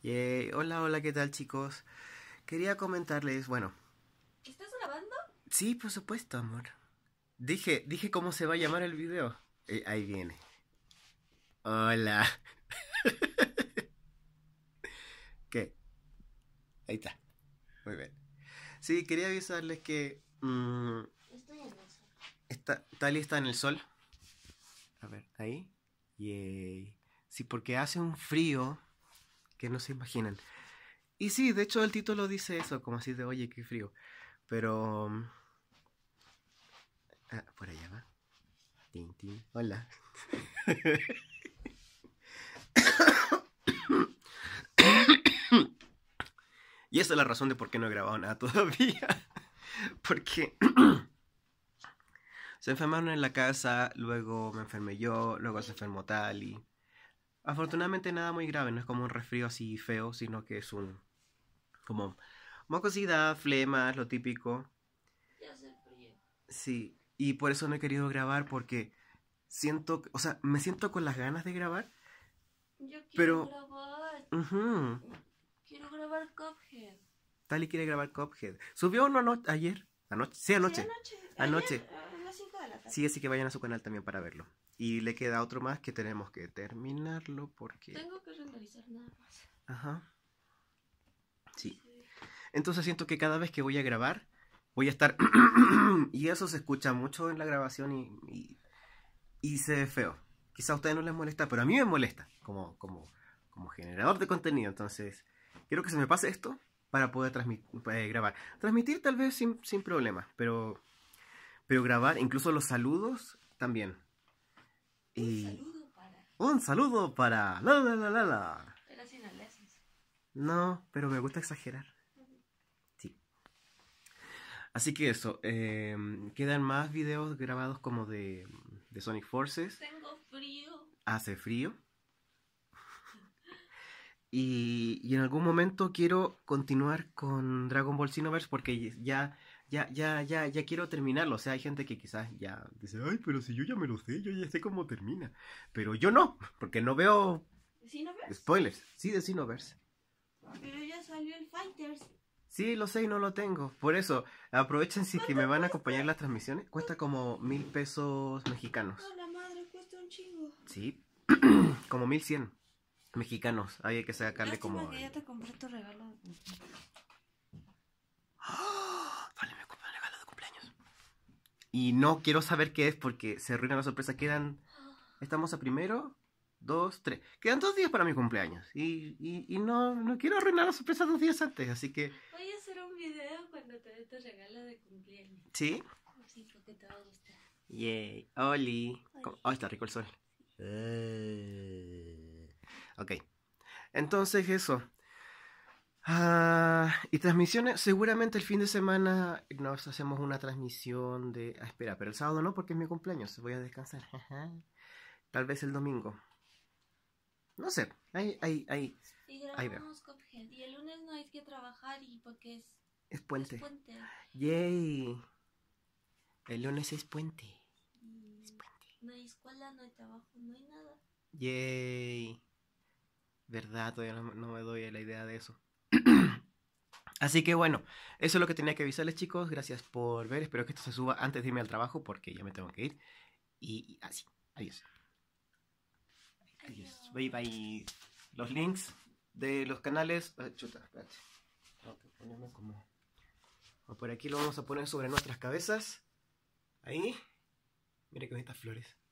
Yey, Hola, hola, ¿qué tal chicos? Quería comentarles, bueno. ¿Estás grabando? Sí, por supuesto, amor. Dije, dije cómo se va a llamar el video. Eh, ahí viene. Hola. ¿Qué? Ahí está. Muy bien. Sí, quería avisarles que... Mmm, Estoy en el sol. Está, Tali está en el sol. A ver, ahí. Yay. Sí, porque hace un frío que no se imaginan. Y sí, de hecho el título dice eso, como así de oye, qué frío. Pero... Mm, ah, por allá va. Hola. y esa es la razón de por qué no he grabado nada todavía. Porque se enfermaron en la casa, luego me enfermé yo, luego se enfermó Tali. Afortunadamente nada muy grave, no es como un resfrío así feo, sino que es un como mocosidad, flemas, lo típico. frío. Sí, y por eso no he querido grabar porque siento, o sea, me siento con las ganas de grabar. Yo quiero pero... grabar. Quiero grabar Cophead. Tali quiere grabar Cophead. ¿Subió uno ayer? ¿Anoche? Sí, anoche. anoche. Sí, así que vayan a su canal también para verlo. Y le queda otro más que tenemos que terminarlo porque... Tengo que renderizar nada más. Ajá. Sí. Entonces siento que cada vez que voy a grabar, voy a estar... y eso se escucha mucho en la grabación y, y, se ve feo. Quizá a ustedes no les molesta, pero a mí me molesta como, como, como generador de contenido. Entonces, quiero que se me pase esto para poder transmitir, eh, grabar. Transmitir tal vez sin, sin problema, pero, pero grabar, incluso los saludos también un saludo para... Un saludo para... La, la, la, la, No, pero me gusta exagerar. Sí. Así que eso. Em, quedan más videos grabados como de, de Sonic Forces. Tengo frío. Hace frío. Y, y, en algún momento quiero continuar con Dragon Ball Xenoverse porque ya ya, ya, ya, ya quiero terminarlo. O sea, hay gente que quizás ya dice, ay, pero si yo ya me lo sé, yo ya sé cómo termina. Pero yo no, porque no veo spoilers. Sí, de Sinoverse. Pero ya salió el Fighters. Sí, lo sé y no lo tengo. Por eso, aprovechen si me van a acompañar las transmisiones. Cuesta como mil pesos mexicanos. la madre, cuesta un chingo. Sí, como mil cien mexicanos. hay que sacarle como... ya te compré tu regalo. Y no quiero saber qué es porque se arruina la sorpresa. Quedan. Estamos a primero, dos, tres. Quedan dos días para mi cumpleaños. Y, y, no, no quiero arruinar la sorpresa dos días antes, así que. Voy a hacer un video cuando te dé tu regalo de cumpleaños. ¿Sí? Sí, porque te va a gustar. Yay. Oli. Oli. Ah, está rico el sol. Eh. Ok. Entonces, eso. Ah, y transmisiones, seguramente el fin de semana nos hacemos una transmisión de... a ah, espera, pero el sábado no porque es mi cumpleaños, voy a descansar. Tal vez el domingo. No sé, ahí, ahí, ahí. Y y el lunes no hay que trabajar y porque es... Es puente. Yay. El lunes es puente. es puente. No hay escuela, no hay trabajo, no hay nada. Yay. Verdad, todavía no, no me doy la idea de eso. Así que bueno, eso es lo que tenía que avisarles chicos. Gracias por ver. Espero que esto se suba antes de irme al trabajo porque ya me tengo que ir. Y así. Adiós. Adiós. Bye bye. Los links de los canales. Ah, chuta, espérate. Por aquí lo vamos a poner sobre nuestras cabezas. Ahí. Mira qué bonitas flores.